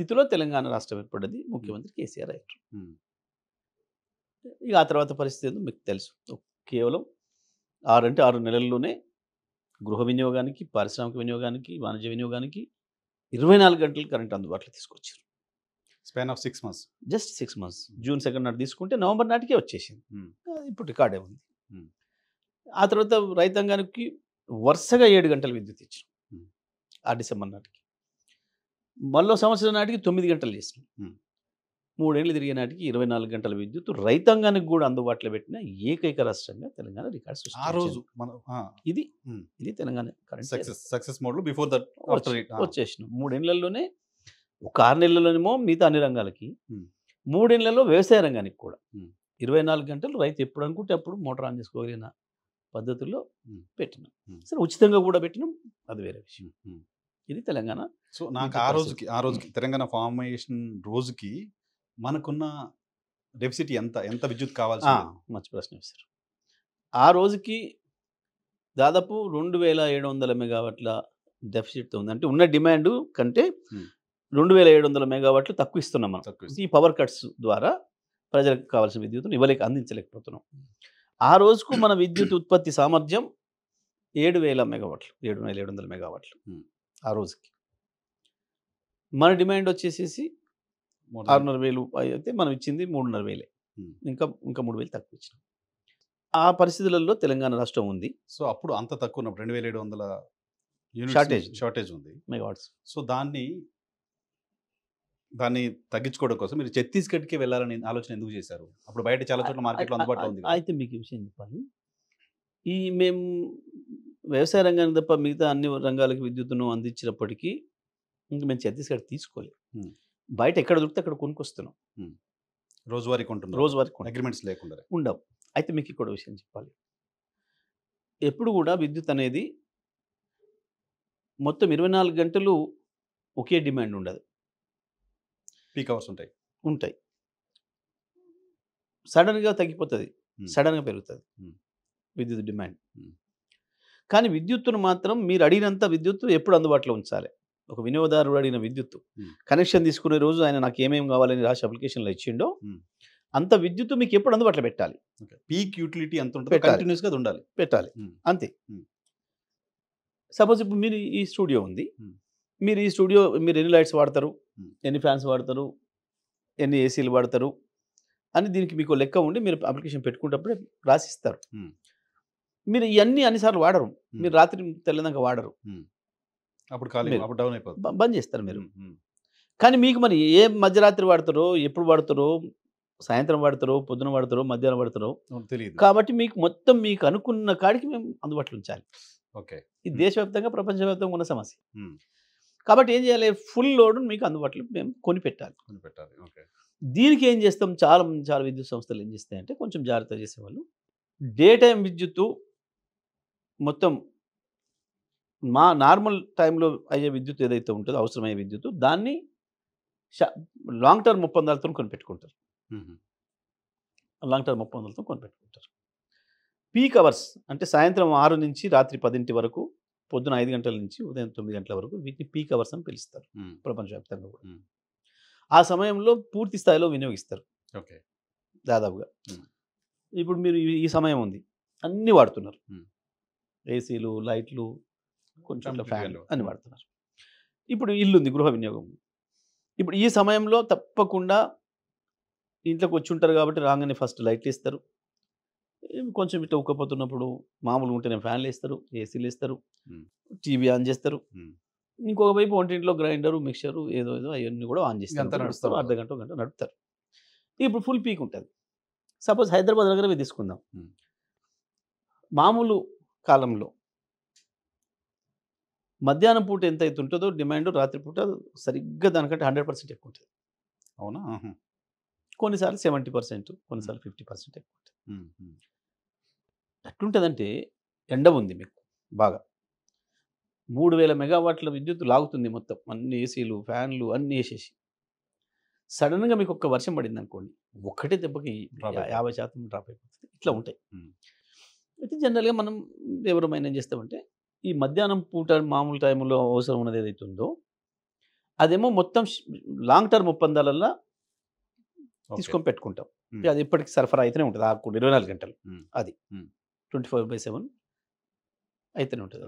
స్థితిలో తెలంగాణ రాష్ట్రం ఏర్పడింది ముఖ్యమంత్రి కేసీఆర్ అయ్యారు ఇక ఆ తర్వాత పరిస్థితి ఏందో మీకు తెలుసు కేవలం ఆరంటే ఆరు నెలల్లోనే గృహ వినియోగానికి పారిశ్రామిక వినియోగానికి వాణిజ్య వినియోగానికి ఇరవై నాలుగు గంటలు కరెంట్ అందుబాటులో తీసుకొచ్చారు span of six months just six months June second నాటి తీసుకుంటే నవంబర్ నాటికే వచ్చేసింది ఇప్పుడు రికార్డే ఉంది ఆ తర్వాత రైతాంగానికి వరుసగా ఏడు గంటలు విద్యుత్ ఇచ్చారు ఆ డిసెంబర్ నాటికి మళ్ళీ సంవత్సరం నాటికి తొమ్మిది గంటలు చేసినాం మూడేళ్ళు తిరిగే నాటికి ఇరవై నాలుగు గంటల విద్యుత్ రైతాంగానికి కూడా అందుబాటులో పెట్టిన ఏకైక రాష్ట్రంగా తెలంగాణ రికార్డ్స్ ఆ రోజు ఇది ఇది Telangana current success success before that వచ్చేసిన మూడేళ్లలోనే ఒక ఆరు నెలలలోనేమో మిగతా అన్ని రంగాలకి మూడేళ్లలో వ్యవసాయ రంగానికి కూడా ఇరవై నాలుగు గంటలు రైతు ఎప్పుడు అనుకుంటే అప్పుడు మోటార్ ఆన్ చేసుకోగలిగిన పద్ధతుల్లో పెట్టినాం సరే ఉచితంగా కూడా పెట్టినాం అది వేరే విషయం ఇది తెలంగాణ సో నాకు ఆ రోజుకి ఆ రోజుకి తెలంగాణ ఫార్మేషన్ రోజుకి మనకున్న డెఫిసిట్ ఎంత ఎంత విద్యుత్ కావాలి మంచి ప్రశ్న సార్ ఆ రోజుకి దాదాపు రెండు వేల ఏడు వందల మెగావాట్ల డెఫిసిట్తో ఉంది అంటే ఉన్న డిమాండ్ కంటే రెండు వేల ఏడు వందల మెగావాట్లు తక్కువ ఇస్తున్నాం మనం ఈ పవర్ కట్స్ ద్వారా ప్రజలకు కావాల్సిన విద్యుత్తును ఇవ్వలేక అందించలేకపోతున్నాం ఆ రోజుకు మన విద్యుత్ ఉత్పత్తి సామర్థ్యం ఏడు వేల మెగావాట్లు ఏడు వేల ఏడు వందల మెగావాట్లు ఆ రోజుకి మన డిమాండ్ వచ్చేసేసి ఆరున్నర వేలు అయితే మనం ఇచ్చింది మూడున్నర వేలే ఇంకా ఇంకా మూడు వేలు తక్కువ ఇచ్చినాం ఆ పరిస్థితులలో తెలంగాణ రాష్ట్రం ఉంది సో అప్పుడు అంత తక్కువ ఉన్నప్పుడు రెండు వేల ఏడు వందల షార్టేజ్ షార్టేజ్ ఉంది మెగావాట్స్ సో దాన్ని దాన్ని తగ్గించుకోవడం కోసం మీరు ఛత్తీస్గఢ్కి వెళ్ళాలని ఆలోచన ఎందుకు చేశారు అప్పుడు బయట చాలా చోట్ల మార్కెట్లో అందుబాటులో ఉంది అయితే మీకు విషయం చెప్పాలి ఈ మేము వ్యవసాయ రంగాన్ని తప్ప మిగతా అన్ని రంగాలకు విద్యుత్తును అందించినప్పటికీ ఇంక మేము ఛత్తీస్గఢ్ తీసుకోలేదు బయట ఎక్కడ దొరికితే అక్కడ కొనుక్కొస్తున్నాం రోజువారీ కొంటున్నాం రోజువారీ అగ్రిమెంట్స్ లేకుండా ఉండవు అయితే మీకు ఇక్కడ విషయం చెప్పాలి ఎప్పుడు కూడా విద్యుత్ అనేది మొత్తం ఇరవై నాలుగు గంటలు ఒకే డిమాండ్ ఉండదు పీక్ అవర్స్ ఉంటాయి ఉంటాయి సడన్గా తగ్గిపోతుంది సడన్గా పెరుగుతుంది విద్యుత్ డిమాండ్ కానీ విద్యుత్తును మాత్రం మీరు అడిగినంత విద్యుత్తు ఎప్పుడు అందుబాటులో ఉంచాలి ఒక వినియోగదారుడు అడిగిన విద్యుత్తు కనెక్షన్ తీసుకునే రోజు ఆయన నాకు ఏమేమి కావాలని రాసి అప్లికేషన్లో ఇచ్చిండో అంత విద్యుత్తు మీకు ఎప్పుడు అందుబాటులో పెట్టాలి పీక్ యూటిలిటీ అంత ఉంటుంది కంటిన్యూస్గా ఉండాలి పెట్టాలి అంతే సపోజ్ ఇప్పుడు మీరు ఈ స్టూడియో ఉంది మీరు ఈ స్టూడియో మీరు ఎన్ని లైట్స్ వాడతారు ఎన్ని ఫ్యాన్స్ వాడతారు ఎన్ని ఏసీలు వాడతారు అని దీనికి మీకు లెక్క ఉండి మీరు అప్లికేషన్ పెట్టుకునేటప్పుడే రాసిస్తారు మీరు ఇవన్నీ అన్నిసార్లు వాడరు మీరు రాత్రి తెల్లదంగా వాడరు అప్పుడు అప్పుడు డౌన్ అయిపోతుంది బంద్ చేస్తారు మీరు కానీ మీకు మరి ఏ మధ్యరాత్రి వాడతారు ఎప్పుడు వాడతారు సాయంత్రం వాడతారు పొద్దున వాడతారు మధ్యాహ్నం వాడతారు తెలియదు కాబట్టి మీకు మొత్తం మీకు అనుకున్న కాడికి మేము అందుబాటులో ఉంచాలి ఓకే ఇది దేశవ్యాప్తంగా ప్రపంచవ్యాప్తంగా ఉన్న సమస్య కాబట్టి ఏం చేయాలి ఫుల్ లోడ్ మీకు అందుబాటులో మేము కొనిపెట్టాలి కొనిపెట్టాలి ఓకే దీనికి ఏం చేస్తాం చాలా చాలా విద్యుత్ సంస్థలు ఏం చేస్తాయంటే కొంచెం జాగ్రత్త చేసేవాళ్ళు డే టైం విద్యుత్తు మొత్తం మా నార్మల్ టైంలో అయ్యే విద్యుత్ ఏదైతే ఉంటుందో అవసరమయ్యే విద్యుత్ దాన్ని లాంగ్ టర్మ్ ఒప్పందాలతో కొనిపెట్టుకుంటారు లాంగ్ టర్మ్ ఒప్పందాలతో కొనిపెట్టుకుంటారు పీక్ అవర్స్ అంటే సాయంత్రం ఆరు నుంచి రాత్రి పదింటి వరకు పొద్దున ఐదు గంటల నుంచి ఉదయం తొమ్మిది గంటల వరకు వీటిని పీక్ అవర్స్ అని పిలుస్తారు ప్రపంచవ్యాప్తంగా కూడా ఆ సమయంలో పూర్తి స్థాయిలో వినియోగిస్తారు ఓకే దాదాపుగా ఇప్పుడు మీరు ఈ సమయం ఉంది అన్నీ వాడుతున్నారు ఏసీలు లైట్లు కొంచెం ఫ్యాన్లు అని వాడుతున్నారు ఇప్పుడు ఇల్లు ఉంది గృహ వినియోగం ఇప్పుడు ఈ సమయంలో తప్పకుండా ఇంట్లోకి వచ్చి ఉంటారు కాబట్టి రాగానే ఫస్ట్ లైట్లు ఇస్తారు కొంచెం ఇట్లా ఉక్కపోతున్నప్పుడు మామూలు ఉంటేనే ఫ్యాన్లు వేస్తారు ఏసీలు వేస్తారు టీవీ ఆన్ చేస్తారు ఇంకొక వైపు వంటింట్లో గ్రైండరు మిక్సరు ఏదో ఏదో అవన్నీ కూడా ఆన్ చేస్తారు అర్ధ గంట గంట నడుపుతారు ఇప్పుడు ఫుల్ పీక్ ఉంటుంది సపోజ్ హైదరాబాద్ దగ్గర తీసుకుందాం మామూలు కాలంలో మధ్యాహ్నం పూట ఎంత ఉంటుందో డిమాండ్ రాత్రిపూట సరిగ్గా దానికంటే హండ్రెడ్ పర్సెంట్ ఎక్కువ ఉంటుంది అవునా కొన్నిసార్లు సెవెంటీ పర్సెంట్ కొన్నిసార్లు ఫిఫ్టీ పర్సెంట్ ఎక్కువ ఉంటుంది ఎట్లుంటుందంటే ఎండ ఉంది మీకు బాగా మూడు వేల మెగావాట్ల విద్యుత్ లాగుతుంది మొత్తం అన్ని ఏసీలు ఫ్యాన్లు అన్నీ వేసేసి సడన్గా మీకు ఒక్క వర్షం పడింది అనుకోండి ఒకటే దెబ్బకి యాభై శాతం డ్రాప్ అయిపోతుంది ఇట్లా ఉంటాయి అయితే జనరల్గా మనం ఎవరమైనా ఏం చేస్తామంటే ఈ మధ్యాహ్నం పూట మామూలు టైంలో అవసరం ఉన్నది ఏదైతే ఉందో అదేమో మొత్తం లాంగ్ టర్మ్ ఒప్పందాలల్లో తీసుకొని పెట్టుకుంటాం అది ఎప్పటికీ సరఫరా అయితేనే ఉంటుంది ఆకు ఇరవై నాలుగు గంటలు అది ట్వంటీ ఫోర్ బై సెవెన్ అయితేనే ఉంటుంది